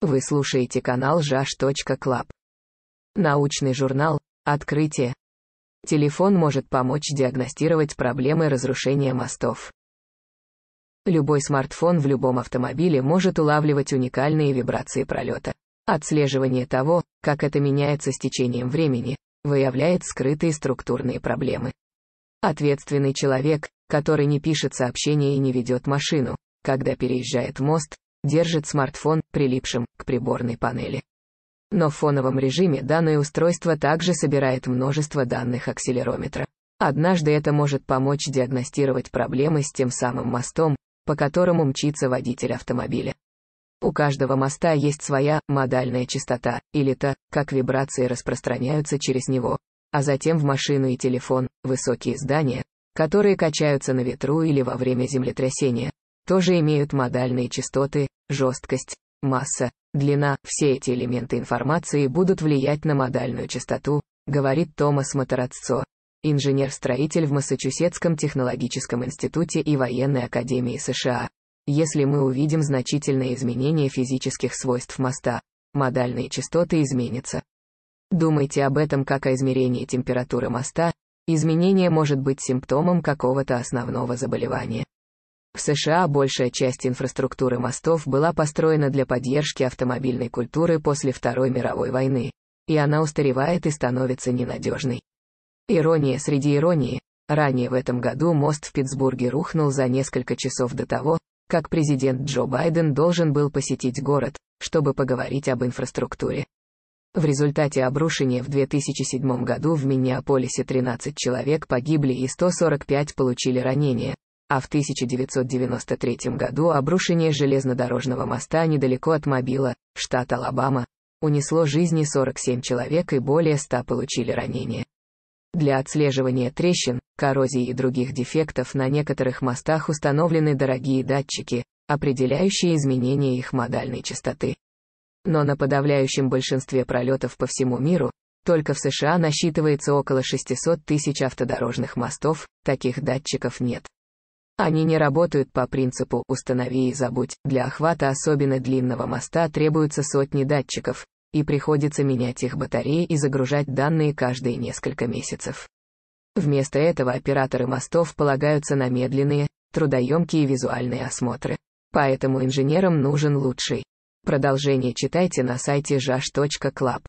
Вы слушаете канал ЖАШ.КЛАБ. Научный журнал «Открытие». Телефон может помочь диагностировать проблемы разрушения мостов. Любой смартфон в любом автомобиле может улавливать уникальные вибрации пролета. Отслеживание того, как это меняется с течением времени, выявляет скрытые структурные проблемы. Ответственный человек, который не пишет сообщения и не ведет машину, когда переезжает мост, держит смартфон, прилипшим к приборной панели. Но в фоновом режиме данное устройство также собирает множество данных акселерометра. Однажды это может помочь диагностировать проблемы с тем самым мостом, по которому мчится водитель автомобиля. У каждого моста есть своя модальная частота, или то, как вибрации распространяются через него, а затем в машину и телефон, высокие здания, которые качаются на ветру или во время землетрясения, тоже имеют модальные частоты, жесткость, масса, длина, все эти элементы информации будут влиять на модальную частоту, говорит Томас Моторадцо, инженер-строитель в Массачусетском технологическом институте и военной академии США. Если мы увидим значительные изменения физических свойств моста, модальные частоты изменятся. Думайте об этом как о измерении температуры моста, изменение может быть симптомом какого-то основного заболевания. В США большая часть инфраструктуры мостов была построена для поддержки автомобильной культуры после Второй мировой войны, и она устаревает и становится ненадежной. Ирония среди иронии, ранее в этом году мост в Питтсбурге рухнул за несколько часов до того, как президент Джо Байден должен был посетить город, чтобы поговорить об инфраструктуре. В результате обрушения в 2007 году в Миннеаполисе 13 человек погибли и 145 получили ранения, а в 1993 году обрушение железнодорожного моста недалеко от Мобила, штат Алабама, унесло жизни 47 человек и более 100 получили ранения. Для отслеживания трещин, коррозии и других дефектов на некоторых мостах установлены дорогие датчики, определяющие изменения их модальной частоты. Но на подавляющем большинстве пролетов по всему миру, только в США насчитывается около 600 тысяч автодорожных мостов, таких датчиков нет. Они не работают по принципу «установи и забудь». Для охвата особенно длинного моста требуются сотни датчиков, и приходится менять их батареи и загружать данные каждые несколько месяцев. Вместо этого операторы мостов полагаются на медленные, трудоемкие визуальные осмотры. Поэтому инженерам нужен лучший. Продолжение читайте на сайте jash.club.